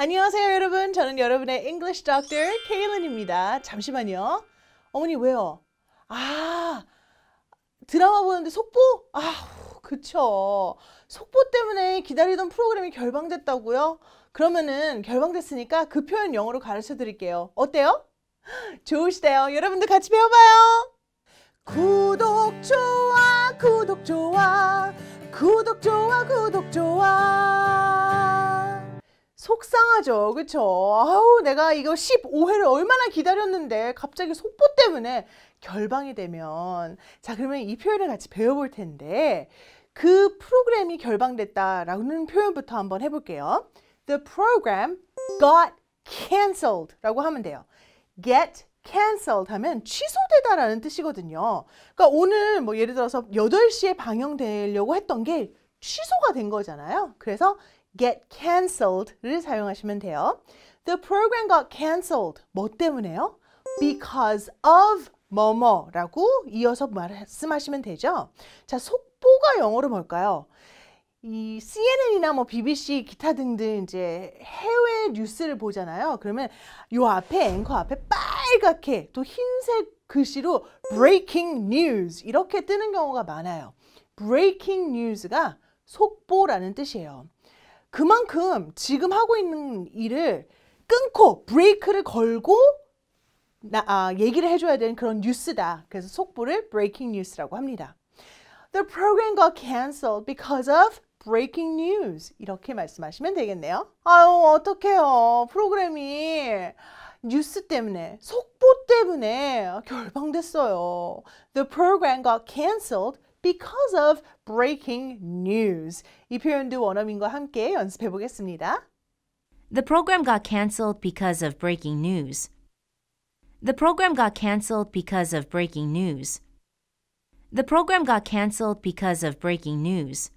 안녕하세요 여러분 저는 여러분의 English Doctor 케일런입니다 잠시만요 어머니 왜요? 아 드라마 보는데 속보? 아 그쵸 속보 때문에 기다리던 프로그램이 결방됐다고요? 그러면은 결방됐으니까 그 표현 영어로 가르쳐 드릴게요 어때요? 좋으시대요 여러분도 같이 배워봐요 구독 좋아 구독 좋아 구독 좋아 구독 좋아 속상하죠. 그쵸? 아우, 내가 이거 15회를 얼마나 기다렸는데 갑자기 속보 때문에 결방이 되면 자, 그러면 이 표현을 같이 배워볼 텐데 그 프로그램이 결방됐다라는 표현부터 한번 해볼게요. The program got cancelled 라고 하면 돼요. get cancelled 하면 취소되다라는 뜻이거든요. 그러니까 오늘 뭐 예를 들어서 8시에 방영되려고 했던 게 취소가 된 거잖아요. 그래서 get cancelled를 사용하시면 돼요. The program got canceled. 뭐 때문에요? Because of 뭐뭐라고 이어서 말씀하시면 되죠. 자, 속보가 영어로 뭘까요? 이 CNN이나 뭐 BBC 기타 등등 이제 해외 뉴스를 보잖아요. 그러면 요 앞에 앵커 앞에 빨갛게 또 흰색 글씨로 breaking news 이렇게 뜨는 경우가 많아요. breaking news가 속보라는 뜻이에요. 그만큼 지금 하고 있는 일을 끊고 브레이크를 걸고 나, 아, 얘기를 해줘야 되는 그런 뉴스다. 그래서 속보를 breaking news라고 합니다. The program got c a n c e l e d because of breaking news. 이렇게 말씀하시면 되겠네요. 아유, 어떡해요. 프로그램이 뉴스 때문에, 속보 때문에 결방됐어요. The program got c a n c e l e d because of breaking news. 이 표현도 원어민과 함께 연습해 보겠습니다. The program got cancelled because of breaking news. The program got cancelled because of breaking news. The program got cancelled because of breaking news.